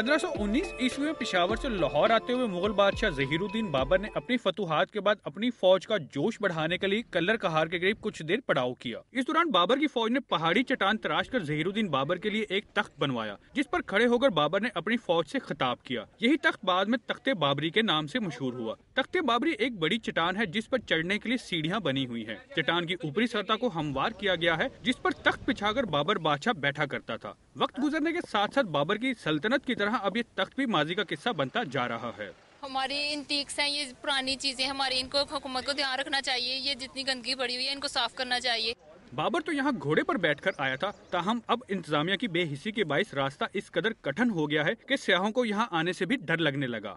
1519 ईस्वी में पिशावर से लाहौर आते हुए मुगल बादशाह जहीरुद्दीन बाबर ने अपनी फतुहात के बाद अपनी फौज का जोश बढ़ाने के लिए कल्लर कहार के करीब कुछ देर पड़ाव किया इस दौरान बाबर की फौज ने पहाड़ी चट्टान तराश कर जहीरुद्दीन बाबर के लिए एक तख्त बनवाया जिस पर खड़े होकर बाबर ने अपनी फौज ऐसी खिताब किया यही तख्त बाद में तख्ते बाबरी के नाम ऐसी मशहूर हुआ तख्ते बाबरी एक बड़ी चट्टान है जिस पर चढ़ने के लिए सीढ़ियां बनी हुई हैं। चट्टान की ऊपरी सतह को हमवार किया गया है जिस पर तख्त बिछाकर बाबर बादशाह बैठा करता था वक्त गुजरने के साथ साथ बाबर की सल्तनत की तरह अब ये तख्त भी माजी का किस्सा बनता जा रहा है हमारी इंटीक्स हैं ये पुरानी चीजें हमारी इनको हुकूमत को ध्यान रखना चाहिए ये जितनी गंदगी पड़ी हुई है इनको साफ करना चाहिए बाबर तो यहाँ घोड़े पर बैठकर आया था ताहम अब इंतजामिया की बेहिसी के बायस रास्ता इस कदर कठिन हो गया है कि सयाहों को यहाँ आने से भी डर लगने लगा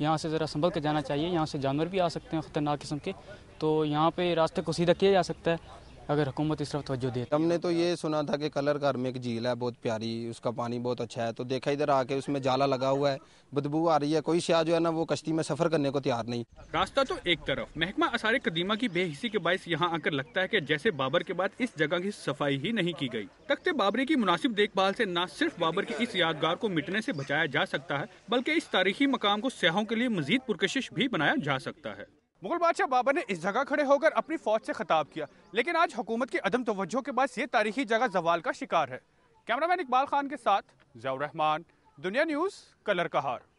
यहाँ से ज़रा संभल कर जाना चाहिए यहाँ से जानवर भी आ सकते हैं ख़तरनाक किस्म के तो यहाँ पे रास्ते को सीधा किया जा सकता है अगर हुकूमत इस तरफ तवज्जो दे हमने तो ये सुना था कि कलर घर में एक झील है बहुत प्यारी उसका पानी बहुत अच्छा है तो देखा इधर आके उसमें जाला लगा हुआ है बदबू आ रही है कोई शाह जो है ना वो कश्ती में सफर करने को तैयार नहीं रास्ता तो एक तरफ महकमा आसार कदीमा की बेहिसी के बायस यहाँ आकर लगता है की जैसे बाबर के बाद इस जगह की सफाई ही नहीं की गयी तख्ते बाबरी की मुनासिब देखभाल ऐसी न सिर्फ बाबर की इस यादगार को मिटने ऐसी बचाया जा सकता है बल्कि इस तारीखी मकाम को सयाहों के लिए मजीद पुरकशिश भी बनाया जा सकता है मुगल बादशाह बाबर ने इस जगह खड़े होकर अपनी फौज से खताब किया लेकिन आज हुकूमत की अदम तवज्जो के बाद ये तारीखी जगह जवाल का शिकार है कैमरामैन इकबाल खान के साथ जयार रहमान दुनिया न्यूज़ कलर का हार